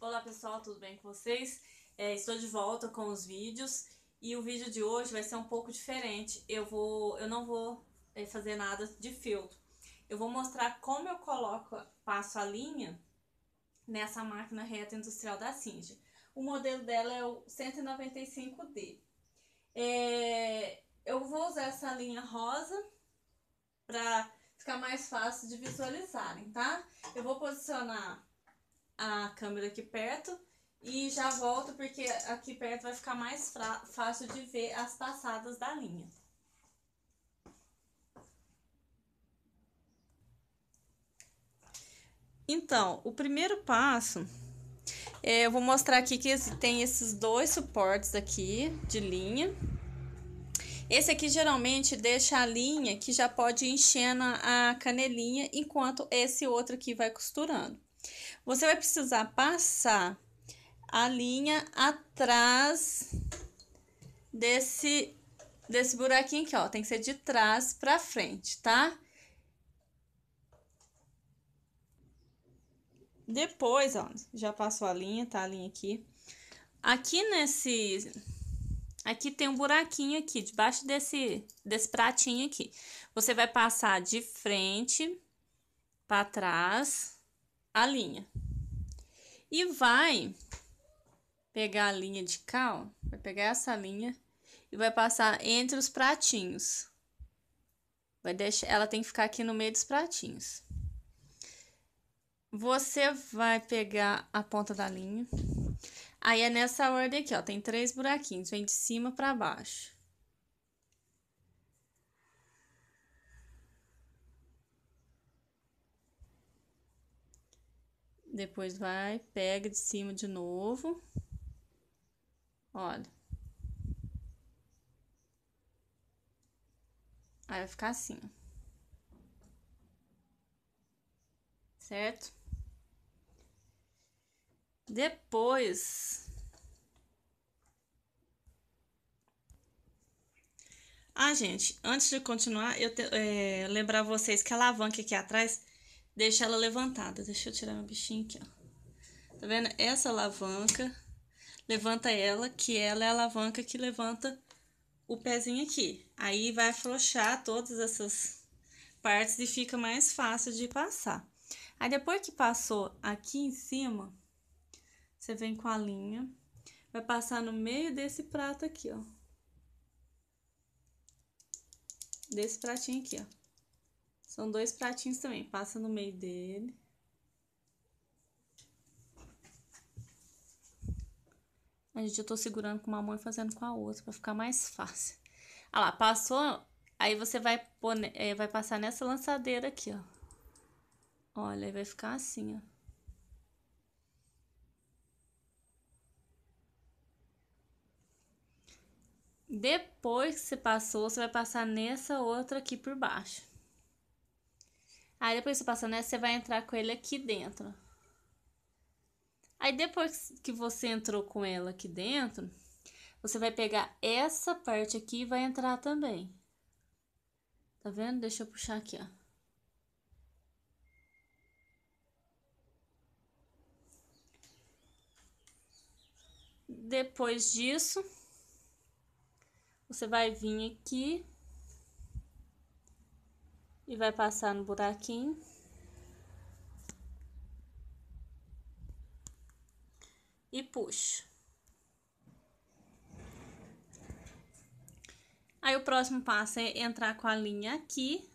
Olá pessoal, tudo bem com vocês? É, estou de volta com os vídeos e o vídeo de hoje vai ser um pouco diferente. Eu, vou, eu não vou é, fazer nada de filtro. Eu vou mostrar como eu coloco, passo a linha nessa máquina reta industrial da Singer. O modelo dela é o 195D. É, eu vou usar essa linha rosa para ficar mais fácil de visualizarem, tá? Eu vou posicionar a câmera aqui perto e já volto porque aqui perto vai ficar mais fácil de ver as passadas da linha. Então, o primeiro passo, é, eu vou mostrar aqui que tem esses dois suportes aqui de linha. Esse aqui geralmente deixa a linha que já pode enchendo a canelinha, enquanto esse outro aqui vai costurando. Você vai precisar passar a linha atrás desse desse buraquinho aqui, ó. Tem que ser de trás pra frente, tá? Depois, ó, já passou a linha, tá? A linha aqui. Aqui nesse... Aqui tem um buraquinho aqui, debaixo desse, desse pratinho aqui. Você vai passar de frente pra trás a linha. E vai pegar a linha de cá, ó, vai pegar essa linha e vai passar entre os pratinhos. Vai deixar, ela tem que ficar aqui no meio dos pratinhos. Você vai pegar a ponta da linha. Aí é nessa ordem aqui, ó, tem três buraquinhos, vem de cima para baixo. Depois vai, pega de cima de novo. Olha. Aí vai ficar assim, Certo? Depois... Ah, gente, antes de continuar, eu te, é, lembrar vocês que a alavanca aqui atrás deixa ela levantada. Deixa eu tirar meu bichinho aqui, ó. Tá vendo? Essa alavanca, levanta ela, que ela é a alavanca que levanta o pezinho aqui. Aí vai afrouxar todas essas partes e fica mais fácil de passar. Aí depois que passou aqui em cima, você vem com a linha, vai passar no meio desse prato aqui, ó. Desse pratinho aqui, ó. São dois pratinhos também, passa no meio dele. A gente, eu tô segurando com uma mão e fazendo com a outra, pra ficar mais fácil. Olha ah lá, passou, aí você vai, pôr, é, vai passar nessa lançadeira aqui, ó. Olha, aí vai ficar assim, ó. Depois que você passou, você vai passar nessa outra aqui por baixo. Aí depois que você passa nessa, você vai entrar com ele aqui dentro. Aí depois que você entrou com ela aqui dentro, você vai pegar essa parte aqui e vai entrar também. Tá vendo? Deixa eu puxar aqui, ó. Depois disso, você vai vir aqui e vai passar no buraquinho. E puxa. Aí o próximo passo é entrar com a linha aqui.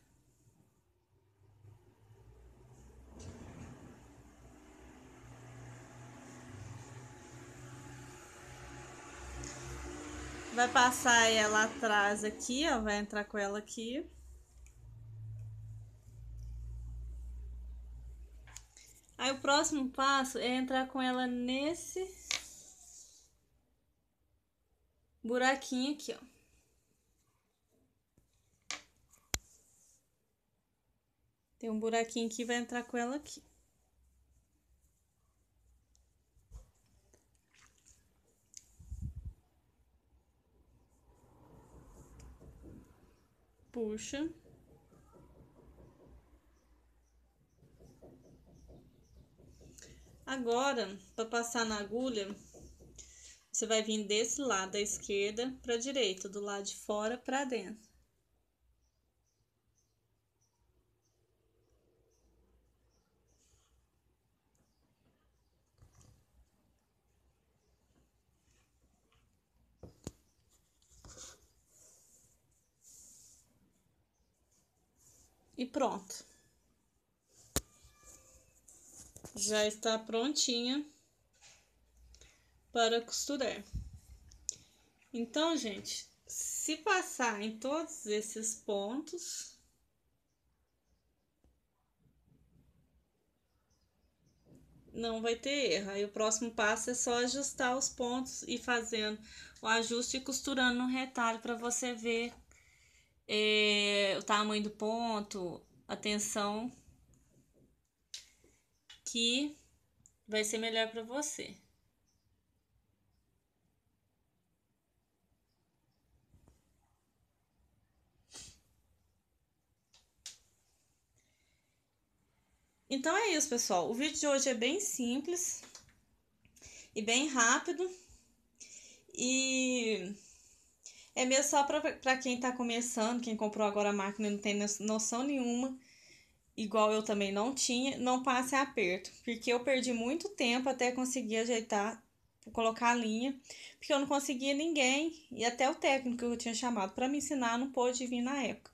Vai passar ela atrás aqui, ó, vai entrar com ela aqui. próximo passo é entrar com ela nesse buraquinho aqui, ó. Tem um buraquinho aqui, vai entrar com ela aqui. Puxa. Agora, para passar na agulha, você vai vir desse lado da esquerda para a direita, do lado de fora para dentro. E pronto já está prontinha para costurar. Então, gente, se passar em todos esses pontos, não vai ter erro. Aí o próximo passo é só ajustar os pontos e fazendo o ajuste e costurando no retalho para você ver é, o tamanho do ponto, a tensão que vai ser melhor para você. Então é isso, pessoal. O vídeo de hoje é bem simples e bem rápido. E é mesmo só para quem está começando, quem comprou agora a máquina e não tem noção nenhuma igual eu também não tinha, não passe aperto, porque eu perdi muito tempo até conseguir ajeitar, colocar a linha, porque eu não conseguia ninguém e até o técnico que eu tinha chamado para me ensinar não pôde vir na época.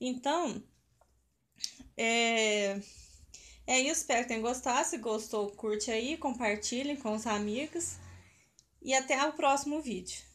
Então, é, é isso, espero que tenham gostado. Se gostou, curte aí, compartilhe com os amigos e até o próximo vídeo.